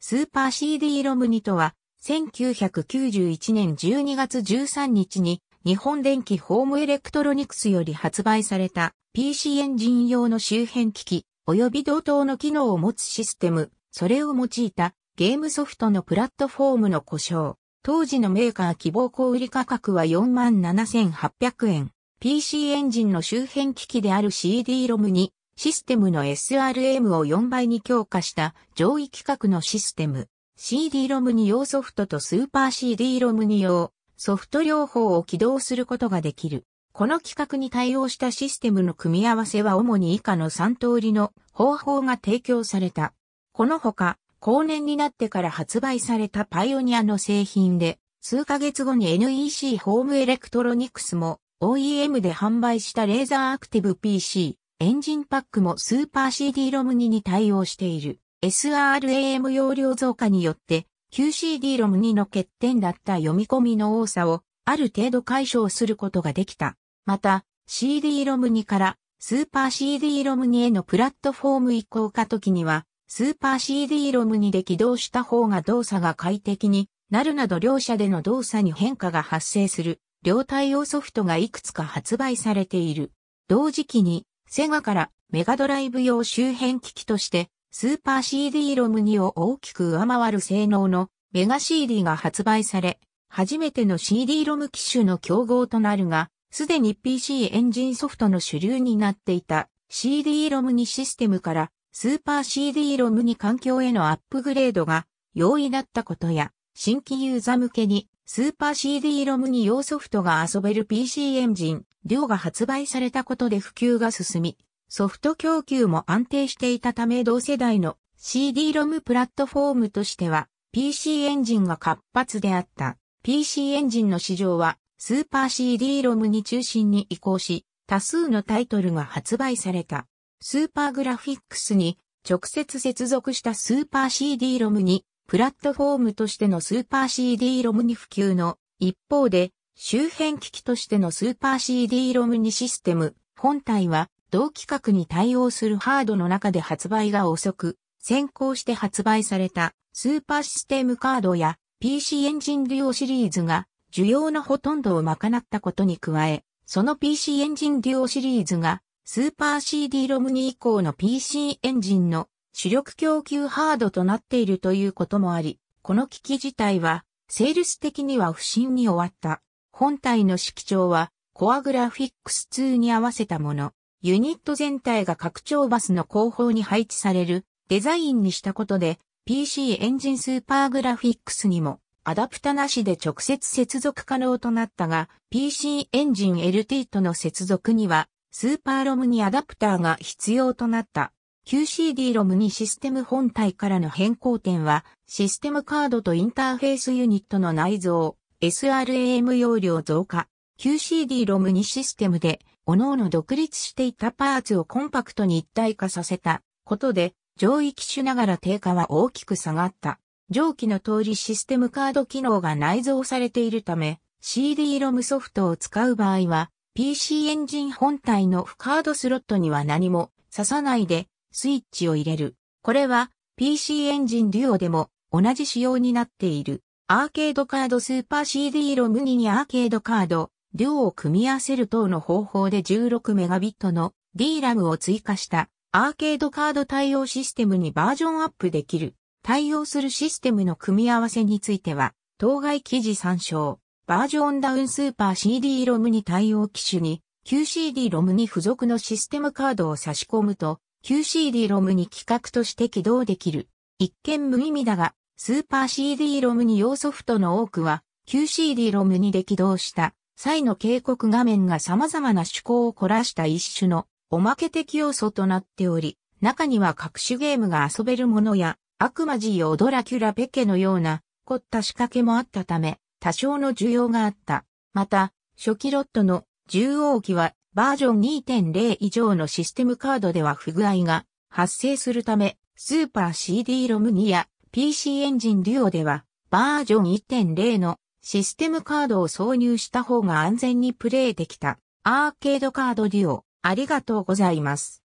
スーパー CD ロムニとは、1991年12月13日に日本電機ホームエレクトロニクスより発売された PC エンジン用の周辺機器及び同等の機能を持つシステム、それを用いたゲームソフトのプラットフォームの故障。当時のメーカー希望小売価格は47,800円。PC エンジンの周辺機器である CD ロムにシステムの SRM を4倍に強化した上位規格のシステム、CD-ROM に用ソフトとスーパー CD-ROM に用ソフト両方を起動することができる。この規格に対応したシステムの組み合わせは主に以下の3通りの方法が提供された。このほか、後年になってから発売されたパイオニアの製品で、数ヶ月後に NEC ホームエレクトロニクスも OEM で販売したレーザーアクティブ PC エンジンパックもスーパー CD ロム2に対応している。SRAM 容量増加によって QCD ロム2の欠点だった読み込みの多さをある程度解消することができた。また CD ロム2からスーパー CD ロム2へのプラットフォーム移行化時にはスーパー CD ロム2で起動した方が動作が快適になるなど両者での動作に変化が発生する両対応ソフトがいくつか発売されている。同時期にセガからメガドライブ用周辺機器としてスーパー CD ロム2を大きく上回る性能のメガ CD が発売され、初めての CD ロム機種の競合となるが、すでに PC エンジンソフトの主流になっていた CD ロム2システムからスーパー CD ロム2環境へのアップグレードが容易だったことや、新規ユーザ向けにスーパー CD ロム2用ソフトが遊べる PC エンジン量が発売されたことで普及が進み、ソフト供給も安定していたため同世代の CD-ROM プラットフォームとしては PC エンジンが活発であった。PC エンジンの市場はスーパー CD-ROM に中心に移行し、多数のタイトルが発売された。スーパーグラフィックスに直接接続したスーパー CD-ROM に、プラットフォームとしてのスーパー CD-ROM に普及の一方で、周辺機器としてのスーパー CD ロム2システム、本体は同規格に対応するハードの中で発売が遅く、先行して発売されたスーパーシステムカードや PC エンジンデュオシリーズが需要のほとんどを賄ったことに加え、その PC エンジンデュオシリーズがスーパー CD ロム2以降の PC エンジンの主力供給ハードとなっているということもあり、この機器自体はセールス的には不振に終わった。本体の色調は、コアグラフィックス2に合わせたもの。ユニット全体が拡張バスの後方に配置されるデザインにしたことで PC エンジンスーパーグラフィックスにもアダプタなしで直接接続可能となったが PC エンジン LT との接続にはスーパーロムにアダプターが必要となった。QCD ロムにシステム本体からの変更点はシステムカードとインターフェースユニットの内蔵、SRAM 容量増加、QCD-ROM2 システムで、各々独立していたパーツをコンパクトに一体化させたことで、上位機種ながら低下は大きく下がった。上記の通りシステムカード機能が内蔵されているため、CD-ROM ソフトを使う場合は、PC エンジン本体のカードスロットには何も刺さないでスイッチを入れる。これは PC エンジンデュオでも同じ仕様になっている。アーケードカードスーパー CD ロム2にアーケードカード、デュオを組み合わせる等の方法で 16MB の D ラムを追加したアーケードカード対応システムにバージョンアップできる。対応するシステムの組み合わせについては、当該記事参照。バージョンダウンスーパー CD ロムに対応機種に QCD ロムに付属のシステムカードを差し込むと QCD ロムに規格として起動できる。一見無意味だが、スーパー c d ロムに用ソフトの多くは、q c d ロムにで起動した際の警告画面が様々な趣向を凝らした一種のおまけ的要素となっており、中には各種ゲームが遊べるものや、悪魔ジオドラキュラペケのような凝った仕掛けもあったため、多少の需要があった。また、初期ロットの重0機はバージョン2.0以上のシステムカードでは不具合が発生するため、スーパー CD ロム2や PC エンジンデュオでは、バージョン1.0のシステムカードを挿入した方が安全にプレイできた。アーケードカードデュオ、ありがとうございます。